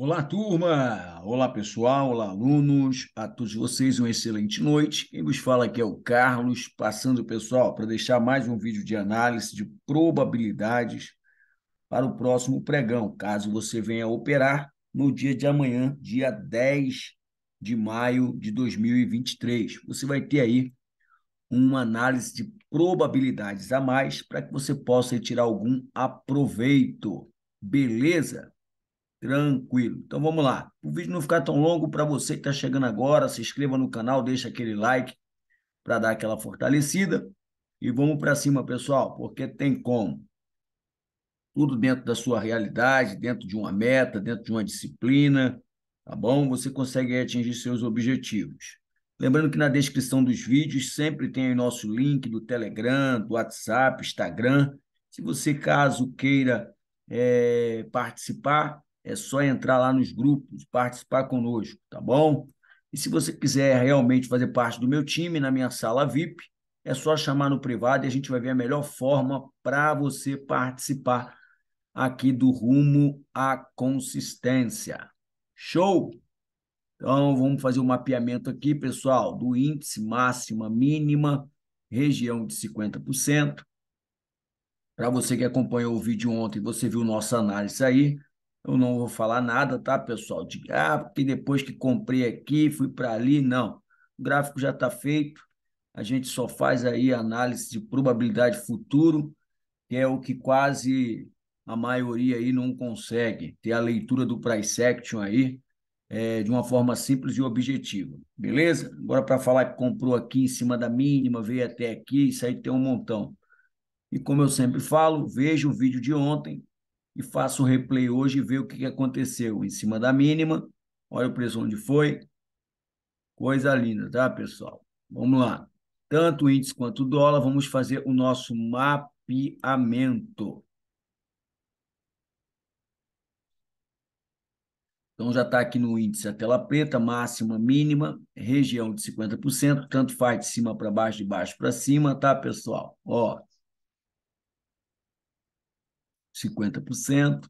Olá, turma! Olá, pessoal! Olá, alunos! A todos vocês uma excelente noite. Quem vos fala aqui é o Carlos, passando, pessoal, para deixar mais um vídeo de análise de probabilidades para o próximo pregão, caso você venha operar no dia de amanhã, dia 10 de maio de 2023. Você vai ter aí uma análise de probabilidades a mais para que você possa tirar algum aproveito. Beleza? Tranquilo. Então vamos lá. O vídeo não ficar tão longo para você que está chegando agora, se inscreva no canal, deixa aquele like para dar aquela fortalecida e vamos para cima, pessoal, porque tem como. Tudo dentro da sua realidade, dentro de uma meta, dentro de uma disciplina, tá bom? Você consegue atingir seus objetivos. Lembrando que na descrição dos vídeos sempre tem o nosso link do Telegram, do WhatsApp, Instagram. Se você, caso queira é, participar, é só entrar lá nos grupos, participar conosco, tá bom? E se você quiser realmente fazer parte do meu time na minha sala VIP, é só chamar no privado e a gente vai ver a melhor forma para você participar aqui do rumo à consistência. Show? Então vamos fazer o um mapeamento aqui, pessoal, do índice máxima, mínima, região de 50%. Para você que acompanhou o vídeo ontem, você viu nossa análise aí. Eu não vou falar nada, tá, pessoal? De, ah, porque depois que comprei aqui, fui para ali. Não. O gráfico já está feito. A gente só faz aí análise de probabilidade futuro, que é o que quase a maioria aí não consegue ter a leitura do price action aí é, de uma forma simples e objetiva, beleza? Agora para falar que comprou aqui em cima da mínima, veio até aqui, isso aí tem um montão. E como eu sempre falo, veja o vídeo de ontem e faço o replay hoje e ver o que aconteceu. Em cima da mínima, olha o preço onde foi. Coisa linda, tá, pessoal? Vamos lá. Tanto o índice quanto o dólar, vamos fazer o nosso mapeamento. Então já está aqui no índice a tela preta, máxima, mínima, região de 50%, tanto faz de cima para baixo, de baixo para cima, tá, pessoal? Ó, 50%.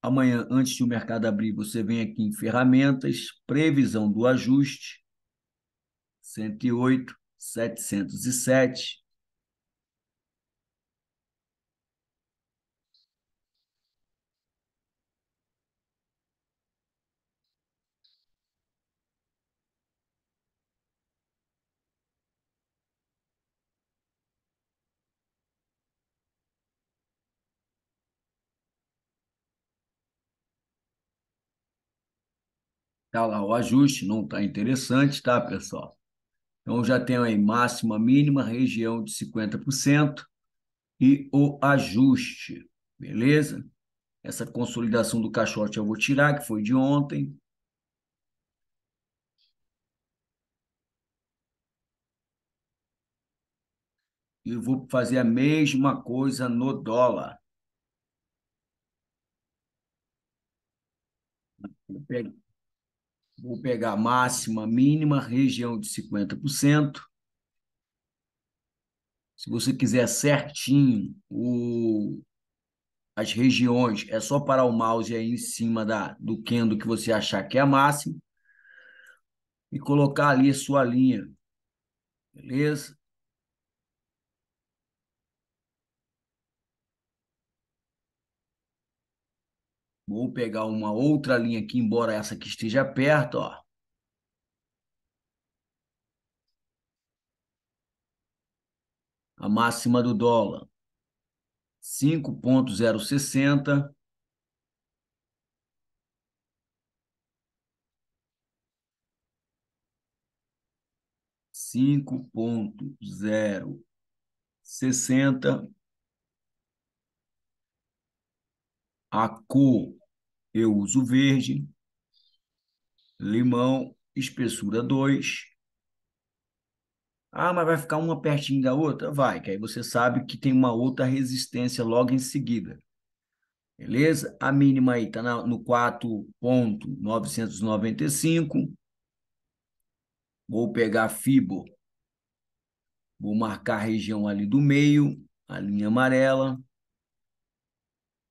Amanhã, antes de o mercado abrir, você vem aqui em ferramentas, previsão do ajuste, 108, 707. Está lá o ajuste, não está interessante, tá, pessoal? Então já tem aí máxima, mínima, região de 50% e o ajuste, beleza? Essa consolidação do caixote eu vou tirar, que foi de ontem. E vou fazer a mesma coisa no dólar. Vou vou pegar máxima, mínima, região de 50%. Se você quiser certinho o, as regiões, é só parar o mouse aí em cima da, do candle que você achar que é a máxima e colocar ali a sua linha. Beleza? Vou pegar uma outra linha aqui, embora essa que esteja perto, ó. A máxima do dólar, 5.060. Cinco ponto zero sessenta A cor, eu uso verde. Limão, espessura 2. Ah, mas vai ficar uma pertinho da outra? Vai, que aí você sabe que tem uma outra resistência logo em seguida. Beleza? A mínima aí está no 4.995. Vou pegar fibo Vou marcar a região ali do meio, a linha amarela.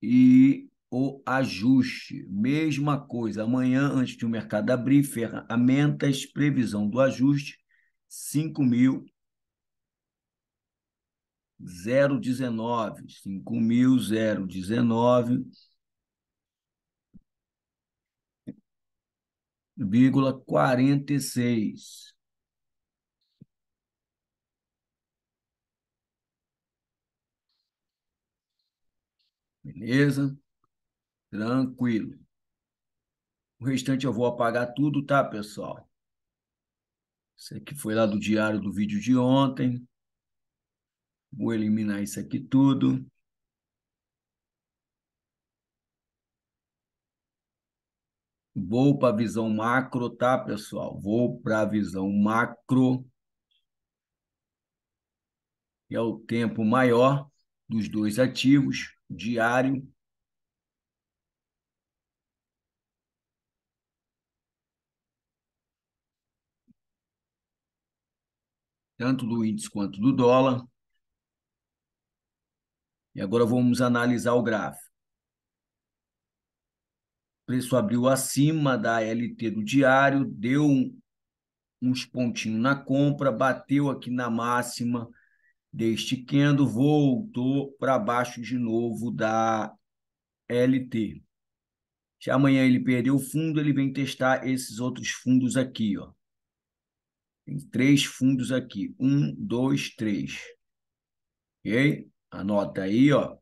E o ajuste. Mesma coisa, amanhã, antes de o mercado abrir, ferramentas, previsão do ajuste, 5.019. 5.019. Vírgula seis Beleza? Tranquilo. O restante eu vou apagar tudo, tá, pessoal? Isso aqui foi lá do diário do vídeo de ontem. Vou eliminar isso aqui tudo. Vou para a visão macro, tá, pessoal? Vou para a visão macro, que é o tempo maior dos dois ativos, diário tanto do índice quanto do dólar. E agora vamos analisar o gráfico. O preço abriu acima da LT do diário, deu uns pontinhos na compra, bateu aqui na máxima deste candle, voltou para baixo de novo da LT. Se amanhã ele perder o fundo, ele vem testar esses outros fundos aqui, ó. Tem três fundos aqui. Um, dois, três. Ok? Anota aí, ó.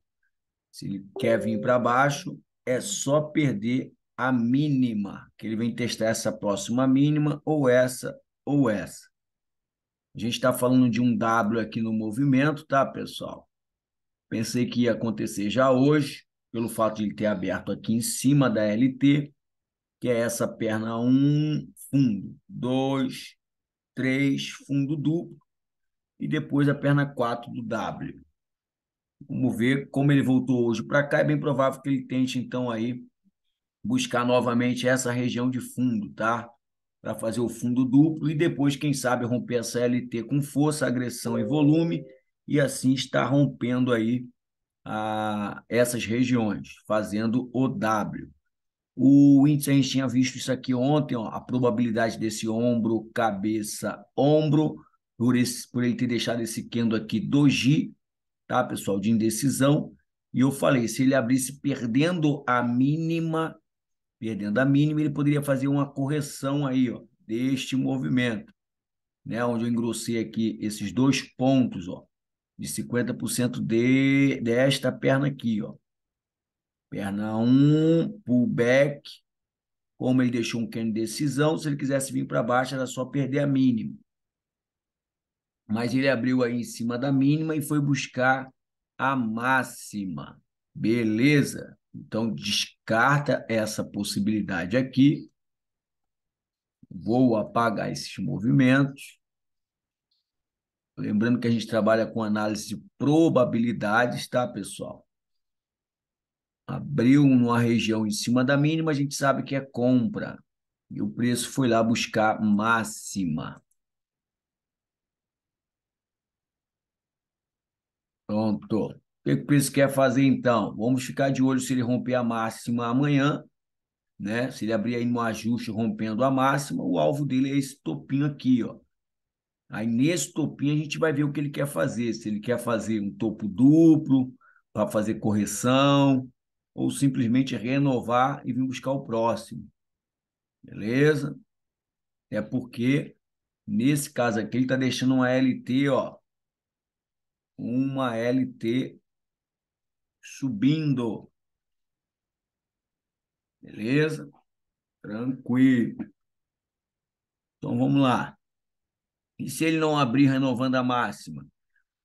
Se ele quer vir para baixo, é só perder a mínima, que ele vem testar essa próxima mínima, ou essa, ou essa. A gente está falando de um W aqui no movimento, tá, pessoal? Pensei que ia acontecer já hoje, pelo fato de ele ter aberto aqui em cima da LT, que é essa perna 1, um, fundo, 2, 3, fundo duplo, e depois a perna 4 do W. Vamos ver como ele voltou hoje para cá, é bem provável que ele tente então aí buscar novamente essa região de fundo, tá? Para fazer o fundo duplo e depois, quem sabe, romper essa LT com força, agressão e volume e assim está rompendo aí a, ah, essas regiões, fazendo o W. O índice a gente tinha visto isso aqui ontem, ó, a probabilidade desse ombro, cabeça, ombro, por, esse, por ele ter deixado esse candle aqui doji g tá, pessoal, de indecisão. E eu falei, se ele abrisse perdendo a mínima, perdendo a mínima, ele poderia fazer uma correção aí, ó, deste movimento, né, onde eu engrossei aqui esses dois pontos, ó, de 50% de desta perna aqui, ó. Perna 1, um, pullback. Como ele deixou um can decisão, se ele quisesse vir para baixo, era só perder a mínima. Mas ele abriu aí em cima da mínima e foi buscar a máxima. Beleza? Então, descarta essa possibilidade aqui. Vou apagar esses movimentos. Lembrando que a gente trabalha com análise de probabilidades, tá, pessoal? abriu numa região em cima da mínima, a gente sabe que é compra. E o preço foi lá buscar máxima. Pronto. O que o preço quer fazer então? Vamos ficar de olho se ele romper a máxima amanhã, né? Se ele abrir aí no ajuste rompendo a máxima, o alvo dele é esse topinho aqui, ó. Aí nesse topinho a gente vai ver o que ele quer fazer, se ele quer fazer um topo duplo para fazer correção, ou simplesmente renovar e vir buscar o próximo. Beleza? É porque, nesse caso aqui, ele está deixando uma LT, ó, uma LT subindo. Beleza? Tranquilo. Então vamos lá. E se ele não abrir renovando a máxima?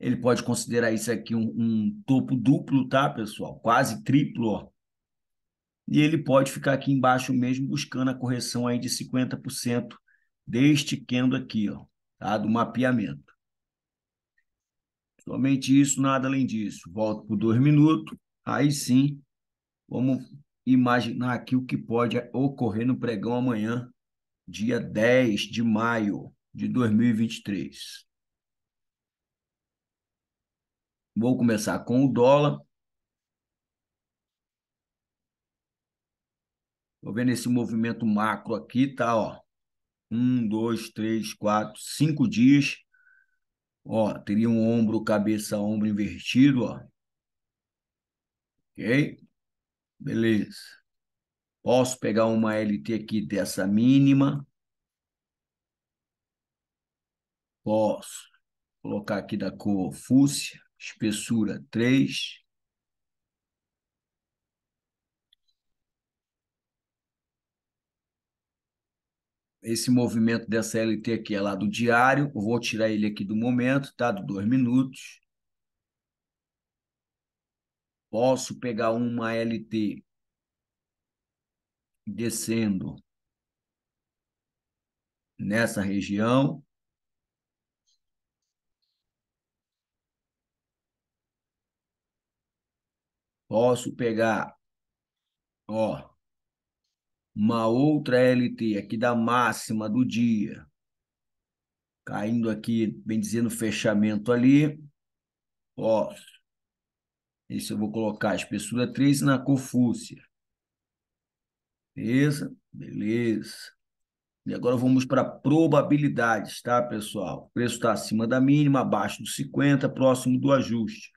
Ele pode considerar isso aqui um, um topo duplo, tá, pessoal? Quase triplo, ó. E ele pode ficar aqui embaixo mesmo buscando a correção aí de 50% deste candle aqui, ó, tá? Do mapeamento. Somente isso, nada além disso. Volto por dois minutos. Aí sim, vamos imaginar aqui o que pode ocorrer no pregão amanhã, dia 10 de maio de 2023. Vou começar com o dólar. Estou vendo esse movimento macro aqui, tá? Ó, um, dois, três, quatro, cinco dias. Ó, teria um ombro, cabeça, ombro invertido, ó. Ok? Beleza. Posso pegar uma LT aqui dessa mínima. Posso colocar aqui da cor fúcsia espessura 3. Esse movimento dessa LT aqui é lá do diário, eu vou tirar ele aqui do momento, tá? Do 2 minutos. Posso pegar uma LT descendo nessa região Posso pegar, ó, uma outra LT aqui da máxima do dia, caindo aqui, bem dizendo, fechamento ali. Ó, esse eu vou colocar a espessura 3 na Confúcia. Beleza? Beleza. E agora vamos para probabilidades, tá, pessoal? O preço está acima da mínima, abaixo dos 50, próximo do ajuste.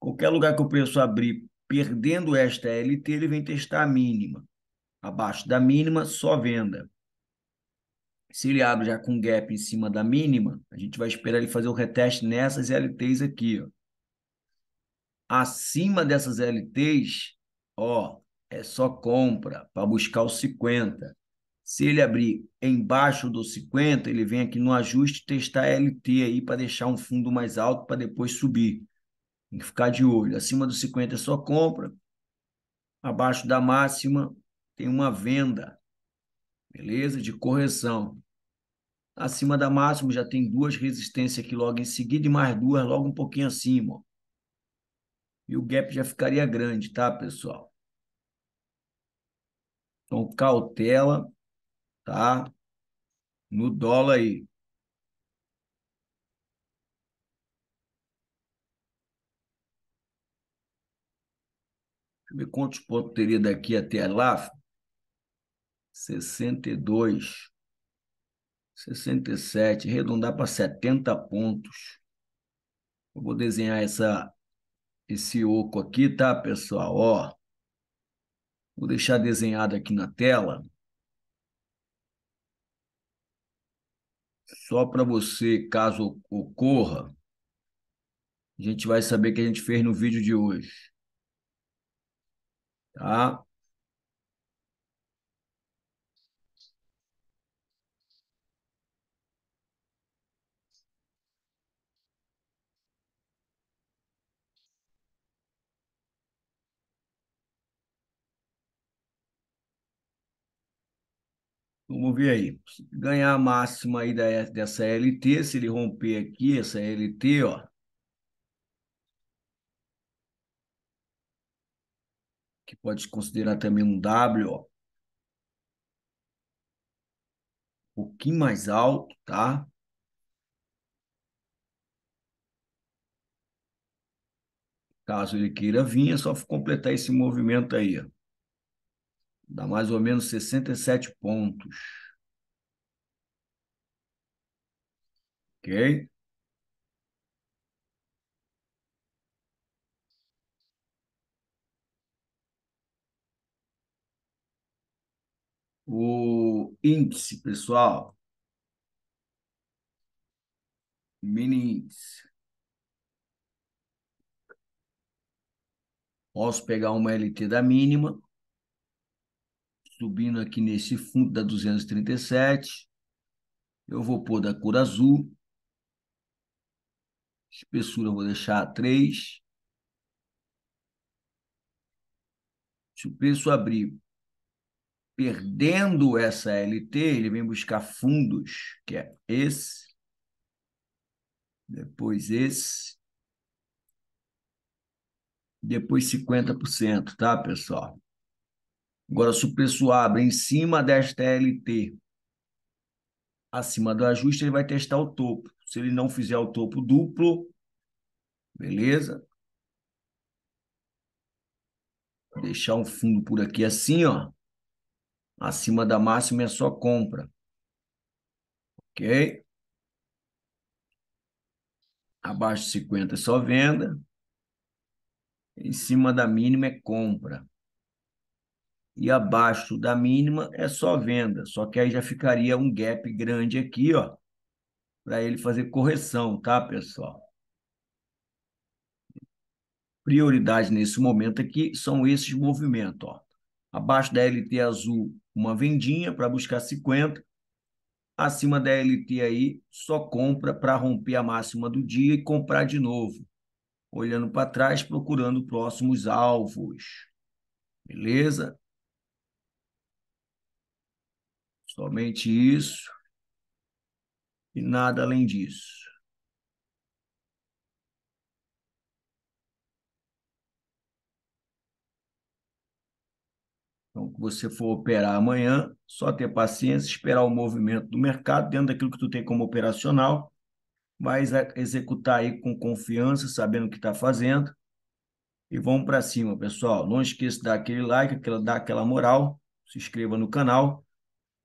Qualquer lugar que o preço abrir perdendo esta LT, ele vem testar a mínima. Abaixo da mínima, só venda. Se ele abre já com gap em cima da mínima, a gente vai esperar ele fazer o reteste nessas LTs aqui. Ó. Acima dessas LTs, ó, é só compra para buscar os 50. Se ele abrir embaixo dos 50, ele vem aqui no ajuste testar a LT aí para deixar um fundo mais alto para depois subir. Tem que ficar de olho. Acima dos 50 é só compra. Abaixo da máxima tem uma venda, beleza? De correção. Acima da máxima já tem duas resistências aqui logo em seguida e mais duas logo um pouquinho acima. E o gap já ficaria grande, tá, pessoal? Então, cautela, tá? No dólar aí. ver quantos pontos teria daqui até lá? 62. 67. Arredondar para 70 pontos. Eu vou desenhar essa, esse oco aqui, tá, pessoal? Ó. Vou deixar desenhado aqui na tela. Só para você, caso ocorra, a gente vai saber o que a gente fez no vídeo de hoje. Tá? Vamos ver aí. Ganhar a máxima aí dessa LT, se ele romper aqui, essa LT, ó, que pode considerar também um W, ó. Um pouquinho mais alto, tá? Caso ele queira vir, é só completar esse movimento aí, ó. Dá mais ou menos 67 pontos. Ok? o índice, pessoal. Mini índice. Posso pegar uma LT da mínima, subindo aqui nesse fundo da 237. Eu vou pôr da cor azul. Espessura eu vou deixar 3. Se o preço abrir perdendo essa LT, ele vem buscar fundos, que é esse, depois esse, depois 50%, tá, pessoal? Agora, se o preço abre em cima desta LT, acima do ajuste, ele vai testar o topo. Se ele não fizer o topo duplo, beleza? Deixar um fundo por aqui assim, ó. Acima da máxima é só compra. Ok? Abaixo de 50 é só venda. Em cima da mínima é compra. E abaixo da mínima é só venda. Só que aí já ficaria um gap grande aqui, ó. Para ele fazer correção, tá, pessoal? Prioridade nesse momento aqui são esses movimentos, ó. Abaixo da LT azul, uma vendinha para buscar 50. Acima da LT aí, só compra para romper a máxima do dia e comprar de novo. Olhando para trás, procurando próximos alvos. Beleza? Somente isso. E nada além disso. Então, que você for operar amanhã, só ter paciência, esperar o movimento do mercado dentro daquilo que tu tem como operacional, mas executar aí com confiança, sabendo o que está fazendo. E vamos para cima, pessoal. Não esqueça de dar aquele like, aquela, dar aquela moral, se inscreva no canal,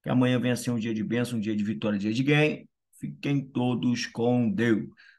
que amanhã venha ser um dia de bênção, um dia de vitória, um dia de ganho. Fiquem todos com Deus.